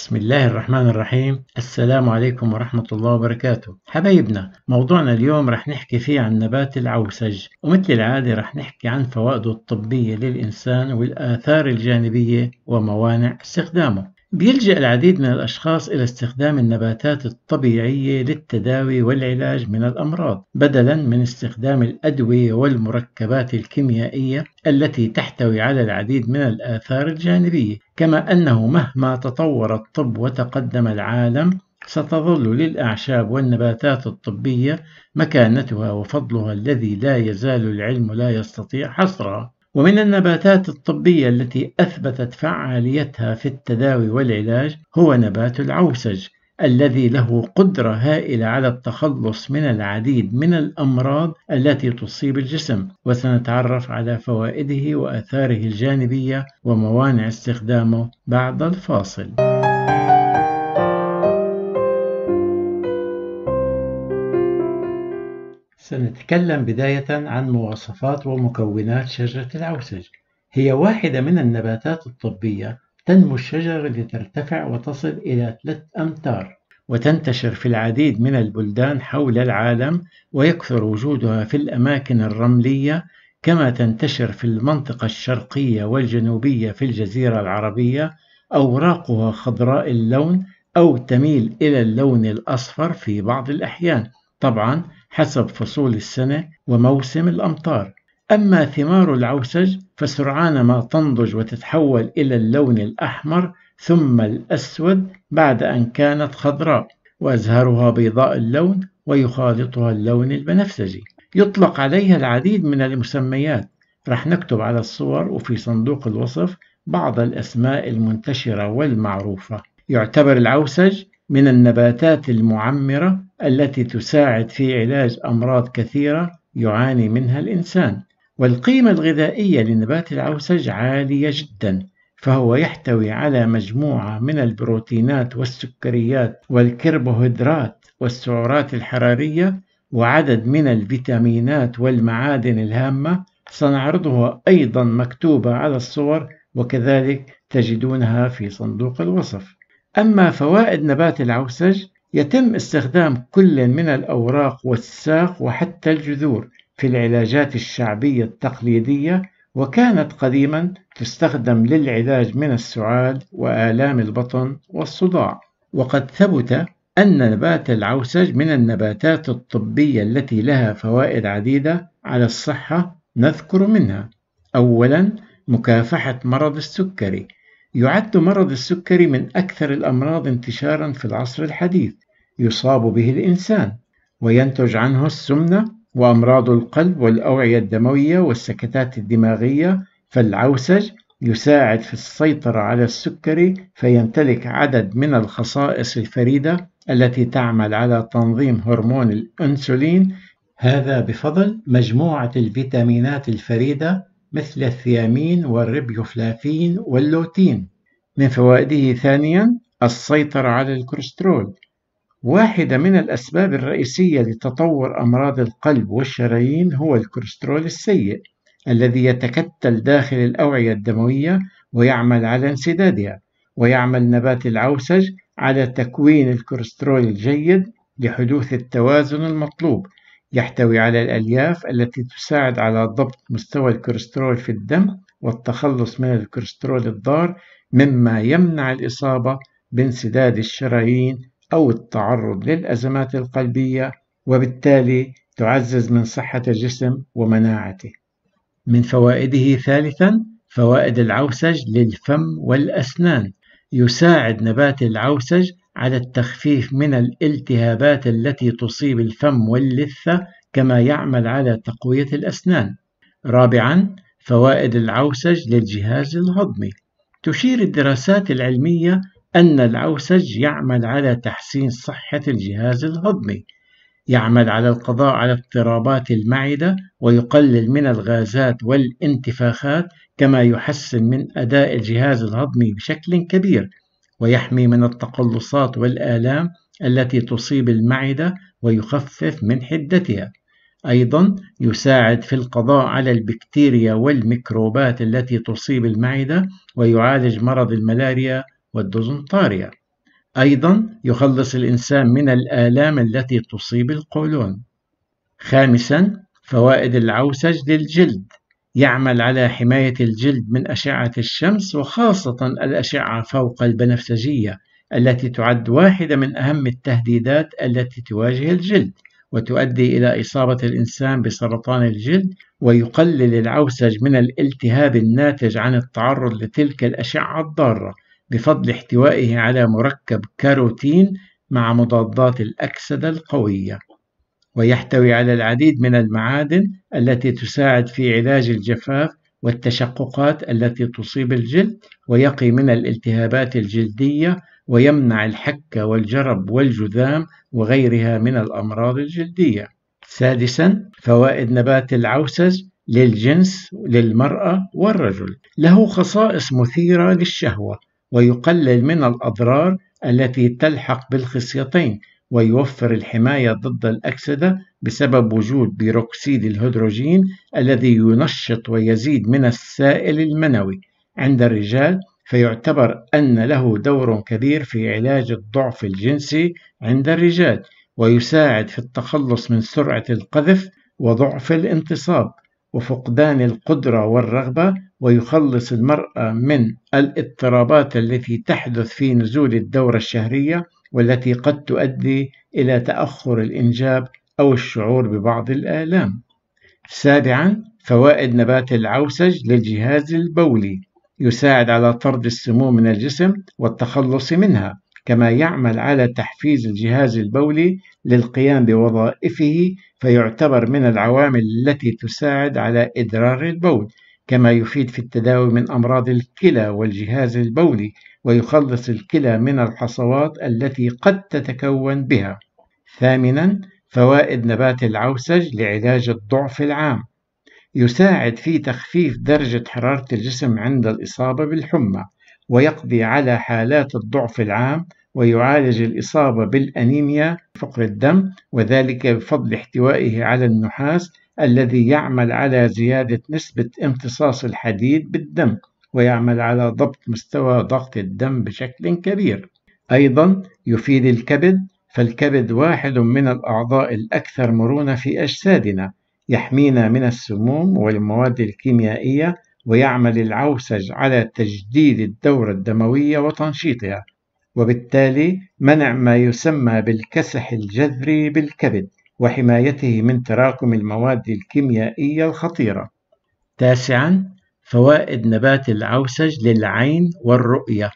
بسم الله الرحمن الرحيم السلام عليكم ورحمة الله وبركاته حبايبنا موضوعنا اليوم رح نحكي فيه عن نبات العوسج ومثل العادة رح نحكي عن فوائده الطبية للإنسان والآثار الجانبية وموانع استخدامه بيلجأ العديد من الأشخاص إلى استخدام النباتات الطبيعية للتداوي والعلاج من الأمراض، بدلاً من استخدام الأدوية والمركبات الكيميائية التي تحتوي على العديد من الآثار الجانبية، كما أنه مهما تطور الطب وتقدم العالم، ستظل للأعشاب والنباتات الطبية مكانتها وفضلها الذي لا يزال العلم لا يستطيع حصرها. ومن النباتات الطبية التي أثبتت فعاليتها في التداوي والعلاج هو نبات العوسج الذي له قدرة هائلة على التخلص من العديد من الأمراض التي تصيب الجسم، وسنتعرف على فوائده وآثاره الجانبية وموانع استخدامه بعد الفاصل. سنتكلم بداية عن مواصفات ومكونات شجرة العوسج هي واحدة من النباتات الطبية تنمو الشجرة لترتفع وتصل إلى 3 أمتار وتنتشر في العديد من البلدان حول العالم ويكثر وجودها في الأماكن الرملية كما تنتشر في المنطقة الشرقية والجنوبية في الجزيرة العربية أوراقها خضراء اللون أو تميل إلى اللون الأصفر في بعض الأحيان طبعا حسب فصول السنة وموسم الأمطار أما ثمار العوسج فسرعان ما تنضج وتتحول إلى اللون الأحمر ثم الأسود بعد أن كانت خضراء وأزهرها بيضاء اللون ويخالطها اللون البنفسجي يطلق عليها العديد من المسميات رح نكتب على الصور وفي صندوق الوصف بعض الأسماء المنتشرة والمعروفة يعتبر العوسج من النباتات المعمرة التي تساعد في علاج أمراض كثيرة يعاني منها الإنسان والقيمة الغذائية لنبات العوسج عالية جدا فهو يحتوي على مجموعة من البروتينات والسكريات والكربوهيدرات والسعرات الحرارية وعدد من الفيتامينات والمعادن الهامة سنعرضها أيضا مكتوبة على الصور وكذلك تجدونها في صندوق الوصف أما فوائد نبات العوسج يتم استخدام كل من الأوراق والساق وحتى الجذور في العلاجات الشعبية التقليدية وكانت قديما تستخدم للعلاج من السعال وآلام البطن والصداع وقد ثبت أن نبات العوسج من النباتات الطبية التي لها فوائد عديدة على الصحة نذكر منها أولا مكافحة مرض السكري يعد مرض السكري من أكثر الأمراض انتشارا في العصر الحديث يصاب به الإنسان وينتج عنه السمنة وأمراض القلب والأوعية الدموية والسكتات الدماغية فالعوسج يساعد في السيطرة على السكري فيمتلك عدد من الخصائص الفريدة التي تعمل على تنظيم هرمون الأنسولين هذا بفضل مجموعة الفيتامينات الفريدة مثل الثيامين والريبيوفلافين واللوتين من فوائده ثانيا السيطرة على الكوليسترول واحدة من الأسباب الرئيسية لتطور أمراض القلب والشرايين هو الكوليسترول السيء الذي يتكتل داخل الأوعية الدموية ويعمل على انسدادها ويعمل نبات العوسج على تكوين الكوليسترول الجيد لحدوث التوازن المطلوب يحتوي على الألياف التي تساعد على ضبط مستوى الكوليسترول في الدم والتخلص من الكوليسترول الضار مما يمنع الإصابة بانسداد الشرايين أو التعرض للأزمات القلبية وبالتالي تعزز من صحة الجسم ومناعته. من فوائده ثالثا فوائد العوسج للفم والأسنان يساعد نبات العوسج على التخفيف من الالتهابات التي تصيب الفم واللثة كما يعمل على تقوية الأسنان. رابعاً فوائد العوسج للجهاز الهضمي تشير الدراسات العلمية أن العوسج يعمل على تحسين صحة الجهاز الهضمي يعمل على القضاء على اضطرابات المعدة ويقلل من الغازات والانتفاخات كما يحسن من أداء الجهاز الهضمي بشكل كبير ويحمي من التقلصات والآلام التي تصيب المعدة ويخفف من حدتها أيضا يساعد في القضاء على البكتيريا والميكروبات التي تصيب المعدة ويعالج مرض الملاريا والدوزنطاريا. أيضا يخلص الإنسان من الآلام التي تصيب القولون خامسا فوائد العوسج للجلد يعمل على حماية الجلد من أشعة الشمس وخاصة الأشعة فوق البنفسجية التي تعد واحدة من أهم التهديدات التي تواجه الجلد وتؤدي إلى إصابة الإنسان بسرطان الجلد ويقلل العوسج من الالتهاب الناتج عن التعرض لتلك الأشعة الضارة بفضل احتوائه على مركب كاروتين مع مضادات الأكسدة القوية ويحتوي على العديد من المعادن التي تساعد في علاج الجفاف والتشققات التي تصيب الجلد ويقي من الالتهابات الجلدية ويمنع الحكة والجرب والجذام وغيرها من الأمراض الجلدية. سادسا فوائد نبات العوسج للجنس للمرأة والرجل. له خصائص مثيرة للشهوة ويقلل من الأضرار التي تلحق بالخصيتين ويوفر الحماية ضد الأكسدة بسبب وجود بيروكسيد الهيدروجين الذي ينشط ويزيد من السائل المنوي عند الرجال فيعتبر أن له دور كبير في علاج الضعف الجنسي عند الرجال ويساعد في التخلص من سرعة القذف وضعف الانتصاب وفقدان القدرة والرغبة ويخلص المرأة من الاضطرابات التي تحدث في نزول الدورة الشهرية والتي قد تؤدي إلى تأخر الإنجاب أو الشعور ببعض الآلام. سابعاً فوائد نبات العوسج للجهاز البولي يساعد على طرد السموم من الجسم والتخلص منها كما يعمل على تحفيز الجهاز البولي للقيام بوظائفه فيعتبر من العوامل التي تساعد على إدرار البول كما يفيد في التداوي من أمراض الكلى والجهاز البولي ويخلص الكلى من الحصوات التي قد تتكون بها. ثامناً فوائد نبات العوسج لعلاج الضعف العام يساعد في تخفيف درجة حرارة الجسم عند الإصابة بالحمى ويقضي على حالات الضعف العام ويعالج الإصابة بالأنيميا فقر الدم وذلك بفضل احتوائه على النحاس الذي يعمل على زيادة نسبة امتصاص الحديد بالدم ويعمل على ضبط مستوى ضغط الدم بشكل كبير أيضا يفيد الكبد فالكبد واحد من الأعضاء الأكثر مرونة في أجسادنا يحمينا من السموم والمواد الكيميائية ويعمل العوسج على تجديد الدورة الدموية وتنشيطها وبالتالي منع ما يسمى بالكسح الجذري بالكبد وحمايته من تراكم المواد الكيميائية الخطيرة. تاسعاً فوائد نبات العوسج للعين والرؤية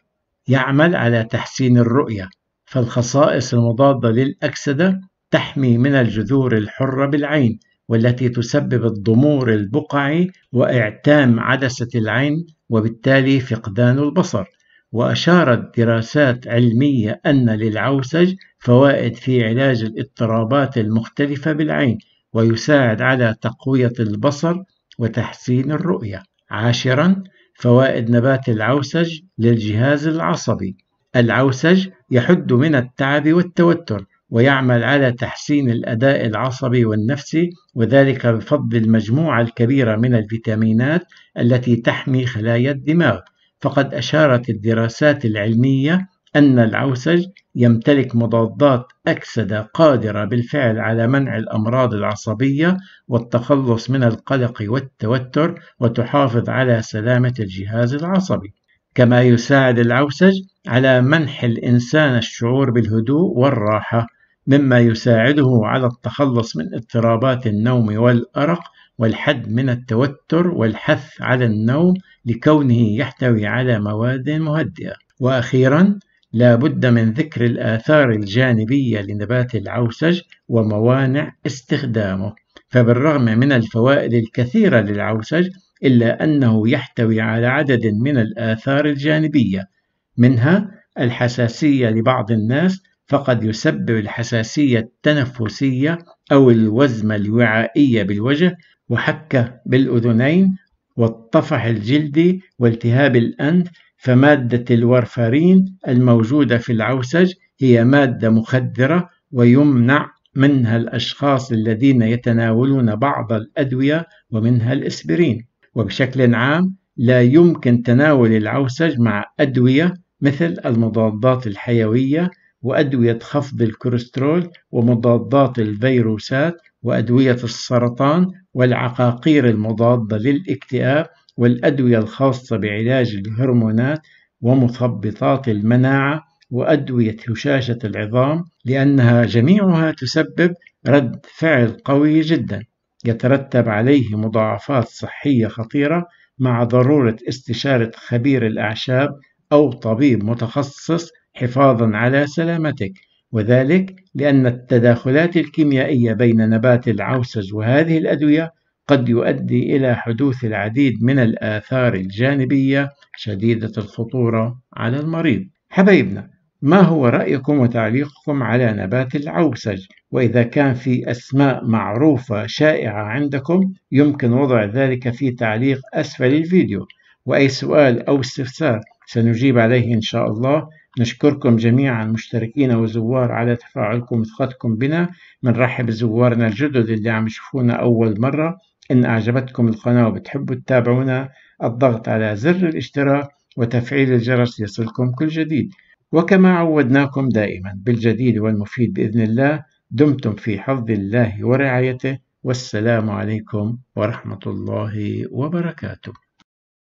يعمل على تحسين الرؤية فالخصائص المضادة للأكسدة تحمي من الجذور الحرة بالعين والتي تسبب الضمور البقعي وإعتام عدسة العين وبالتالي فقدان البصر وأشارت دراسات علمية أن للعوسج فوائد في علاج الاضطرابات المختلفة بالعين ويساعد على تقوية البصر وتحسين الرؤية عاشرا فوائد نبات العوسج للجهاز العصبي العوسج يحد من التعب والتوتر ويعمل على تحسين الأداء العصبي والنفسي وذلك بفضل المجموعة الكبيرة من الفيتامينات التي تحمي خلايا الدماغ فقد أشارت الدراسات العلمية أن العوسج يمتلك مضادات أكسدة قادرة بالفعل على منع الأمراض العصبية والتخلص من القلق والتوتر وتحافظ على سلامة الجهاز العصبي. كما يساعد العوسج على منح الإنسان الشعور بالهدوء والراحة، مما يساعده على التخلص من اضطرابات النوم والأرق والحد من التوتر والحث على النوم لكونه يحتوي على مواد مهدئة وأخيرا لا بد من ذكر الآثار الجانبية لنبات العوسج وموانع استخدامه فبالرغم من الفوائد الكثيرة للعوسج إلا أنه يحتوي على عدد من الآثار الجانبية منها الحساسية لبعض الناس فقد يسبب الحساسية التنفسية أو الوزمة الوعائية بالوجه وحك بالأذنين والطفح الجلدي والتهاب الأنف فمادة الورفرين الموجودة في العوسج هي مادة مخدرة ويمنع منها الأشخاص الذين يتناولون بعض الأدوية ومنها الإسبرين وبشكل عام لا يمكن تناول العوسج مع أدوية مثل المضادات الحيوية وأدوية خفض الكوليسترول ومضادات الفيروسات وأدوية السرطان والعقاقير المضادة للاكتئاب والأدوية الخاصة بعلاج الهرمونات ومثبطات المناعة وأدوية هشاشة العظام لأنها جميعها تسبب رد فعل قوي جدا يترتب عليه مضاعفات صحية خطيرة مع ضرورة استشارة خبير الأعشاب أو طبيب متخصص حفاظا على سلامتك وذلك لأن التداخلات الكيميائية بين نبات العوسز وهذه الأدوية قد يؤدي إلى حدوث العديد من الآثار الجانبية شديدة الخطورة على المريض. حبايبنا، ما هو رأيكم وتعليقكم على نبات العوسج؟ وإذا كان في أسماء معروفة شائعة عندكم يمكن وضع ذلك في تعليق أسفل الفيديو، وأي سؤال أو استفسار سنجيب عليه إن شاء الله نشكركم جميعا مشتركين وزوار على تفاعلكم وثقتكم بنا بنرحب بزوارنا الجدد اللي عم يشوفونا أول مرة إن أعجبتكم القناة وبتحبوا تتابعونا الضغط على زر الاشتراك وتفعيل الجرس يصلكم كل جديد وكما عودناكم دائما بالجديد والمفيد بإذن الله دمتم في حفظ الله ورعايته والسلام عليكم ورحمة الله وبركاته